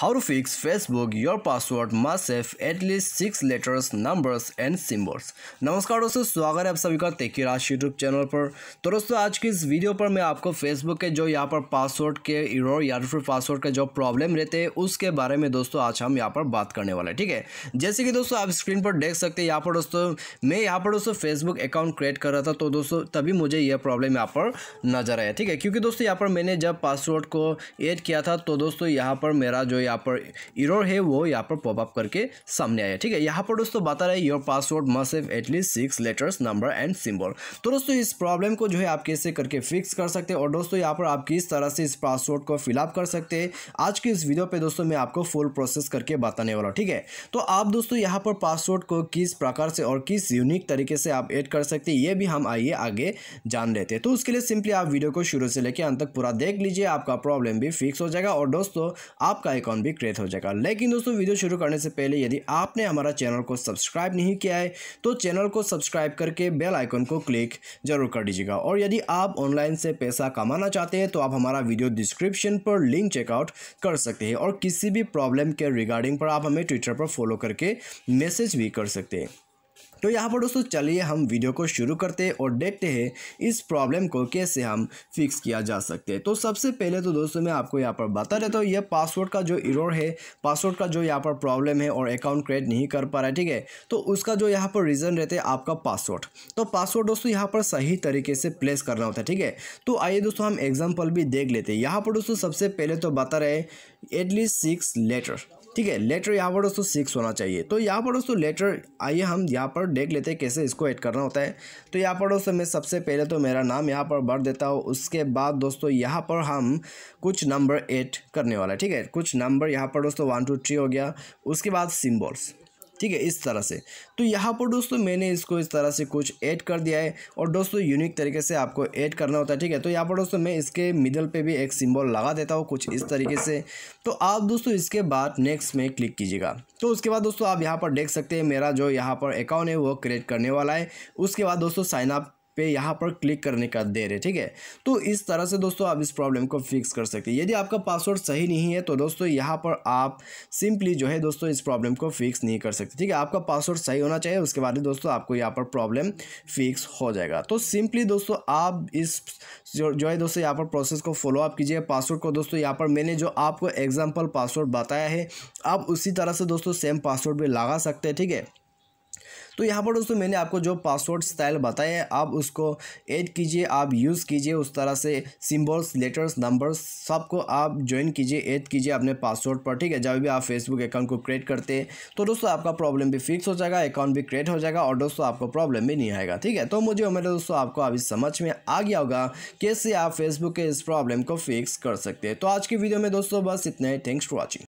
How to fix Facebook your password must have at least six letters, numbers and symbols. नमस्कार दोस्तों स्वागत है आप सभी का तेकी राज यूट्यूब चैनल पर तो दोस्तों आज की इस वीडियो पर मैं आपको फेसबुक के जो यहाँ पर पासवर्ड के इरोर या तो फिर पासवर्ड के जो प्रॉब्लम रहते हैं उसके बारे में दोस्तों आज हम यहाँ पर बात करने वाले हैं ठीक है जैसे कि दोस्तों आप स्क्रीन पर देख सकते हैं यहाँ पर दोस्तों मैं यहाँ पर दोस्तों फेसबुक अकाउंट क्रिएट कर रहा था तो दोस्तों तभी मुझे यह प्रॉब्लम यहाँ पर नजर आया ठीक है क्योंकि दोस्तों यहाँ पर मैंने जब पासवर्ड को एड किया था तो दोस्तों यहाँ पर मेरा जो यहाँ पर इरोर है वो यहाँ पर पॉपअप करके सामने आया ठीक है यहाँ पर दोस्तों बता रहे your password must have at least six letters number and symbol तो दोस्तों इस प्रॉब्लम को जो है आप कैसे करके फिक्स कर सकते हैं और दोस्तों यहाँ पर आप किस तरह से इस पासवर्ड को फिलअप कर सकते हैं आज की इस वीडियो पर दोस्तों मैं आपको फुल प्रोसेस करके बताने वाला ठीक है तो आप दोस्तों यहाँ पर पासवर्ड को किस प्रकार से और किस यूनिक तरीके से आप एड कर सकते हैं ये भी हम आइए आगे जान लेते हैं तो उसके लिए सिंपली आप वीडियो को शुरू से लेकर अंत तक पूरा देख लीजिए आपका प्रॉब्लम भी फिक्स हो जाएगा और दोस्तों आपका अकाउंट अकाउंट भी क्रिएट हो जाएगा लेकिन दोस्तों वीडियो शुरू करने से पहले यदि आपने हमारा चैनल को सब्सक्राइब नहीं किया है तो चैनल को सब्सक्राइब करके बेल आइकन को क्लिक जरूर कर दीजिएगा और यदि आप ऑनलाइन से पैसा कमाना चाहते हैं तो आप हमारा वीडियो डिस्क्रिप्शन पर लिंक चेकआउट कर सकते हैं और किसी भी प्रॉब्लम के रिगार्डिंग पर आप हमें ट्विटर पर फॉलो करके मैसेज भी कर सकते हैं तो यहाँ पर दोस्तों चलिए हम वीडियो को शुरू करते हैं और देखते हैं इस प्रॉब्लम को कैसे हम फिक्स किया जा सकते हैं तो सबसे पहले तो दोस्तों मैं आपको यहाँ पर बता देता हूँ यह पासवर्ड का जो इरोर है पासवर्ड का जो यहाँ पर प्रॉब्लम है और अकाउंट क्रिएट नहीं कर पा रहा है ठीक है तो उसका जो यहाँ पर रीज़न रहता है आपका पासवर्ड तो पासवर्ड दोस्तों यहाँ पर सही तरीके से प्लेस करना होता है ठीक है तो आइए दोस्तों हम एग्जाम्पल भी देख लेते हैं यहाँ पर दोस्तों सबसे पहले तो बता रहे एटलीस्ट सिक्स लेटर ठीक है लेटर यहाँ पर दोस्तों सिक्स होना चाहिए तो यहाँ पर दोस्तों लेटर आइए हम यहाँ पर देख लेते हैं कैसे इसको ऐड करना होता है तो यहाँ पर दोस्तों मैं सबसे पहले तो मेरा नाम यहाँ पर भर देता हूँ उसके बाद दोस्तों यहाँ पर हम कुछ नंबर ऐड करने वाला है ठीक है कुछ नंबर यहाँ पर दोस्तों वन टू थ्री हो गया उसके बाद सिम्बल्स ठीक है इस तरह से तो यहाँ पर दोस्तों मैंने इसको इस तरह से कुछ ऐड कर दिया है और दोस्तों यूनिक तरीके से आपको ऐड करना होता है ठीक है तो यहाँ पर दोस्तों मैं इसके मिडल पे भी एक सिंबल लगा देता हूँ कुछ इस तरीके से तो आप दोस्तों इसके बाद नेक्स्ट में क्लिक कीजिएगा तो उसके बाद दोस्तों आप यहाँ पर देख सकते हैं मेरा जो यहाँ पर अकाउंट है वो क्रिएट करने वाला है उसके बाद दोस्तों साइनअप पे यहाँ पर क्लिक करने का दे रहे ठीक है तो इस तरह से दोस्तों आप इस प्रॉब्लम को फिक्स कर सकते हैं यदि आपका पासवर्ड सही नहीं है तो दोस्तों यहाँ पर आप सिंपली जो है दोस्तों इस प्रॉब्लम को फिक्स नहीं कर सकते ठीक है आपका पासवर्ड सही होना चाहिए उसके बाद दोस्तों आपको यहाँ पर प्रॉब्लम फिक्स हो जाएगा तो सिंपली दोस्तों आप इस जो है दोस्तों यहाँ पर प्रोसेस को फॉलो अप कीजिए पासवर्ड को दोस्तों यहाँ पर मैंने जो आपको एग्जाम्पल पासवर्ड बताया है आप उसी तरह से दोस्तों सेम पासवर्ड भी लगा सकते हैं ठीक है तो यहाँ पर दोस्तों मैंने आपको जो पासवर्ड स्टाइल बताया है आप उसको ऐड कीजिए आप यूज़ कीजिए उस तरह से सिम्बल्स लेटर्स नंबर्स सबको आप ज्वाइन कीजिए ऐड कीजिए अपने पासवर्ड पर ठीक है जब भी आप फेसबुक अकाउंट को क्रिएट करते हैं तो दोस्तों आपका प्रॉब्लम भी फिक्स हो जाएगा अकाउंट भी क्रिएट हो जाएगा और दोस्तों आपको प्रॉब्लम भी नहीं आएगा ठीक है तो मुझे उम्मीद है दोस्तों आपको अभी समझ में आ गया होगा कैसे आप फेसबुक के इस प्रॉब्लम को फिक्स कर सकते हैं तो आज की वीडियो में दोस्तों बस इतना ही थैंक्स फॉर वॉचिंग